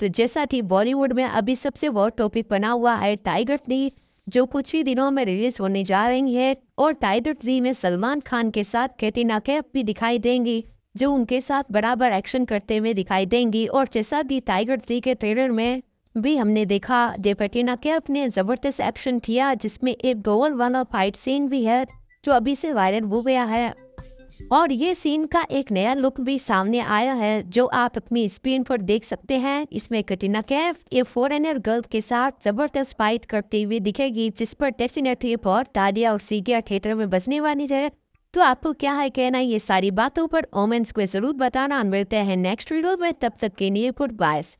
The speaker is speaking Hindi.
तो जैसा कि बॉलीवुड में अभी सबसे वो टॉपिक बना हुआ है टाइगर थ्री जो कुछ ही दिनों में रिलीज होने जा रही है और टाइगर थ्री में सलमान खान के साथ कैटरीना कैफ भी दिखाई देंगी जो उनके साथ बराबर एक्शन करते हुए दिखाई देंगी और जैसा कि टाइगर थ्री के ट्रेलर में भी हमने देखा देवकटीना के अपने ज़बरदस्त एक्शन किया जिसमें एक डोवल वाला फाइट सीन भी है जो अभी से वायरल हो गया है और ये सीन का एक नया लुक भी सामने आया है जो आप अपनी स्क्रीन पर देख सकते हैं इसमें कटिना कैफ ये फॉरेनर गर्ल के साथ जबरदस्त फाइट करते हुए दिखेगी जिस पर टेक्सी थीप और तालिया और सीगिया थिएटर में बसने वाली है तो आपको क्या है कहना ये सारी बातों पर ओमेंस को जरूर बताना मिलते हैं नेक्स्ट वीडियो में तब तक के लिए गुड बायस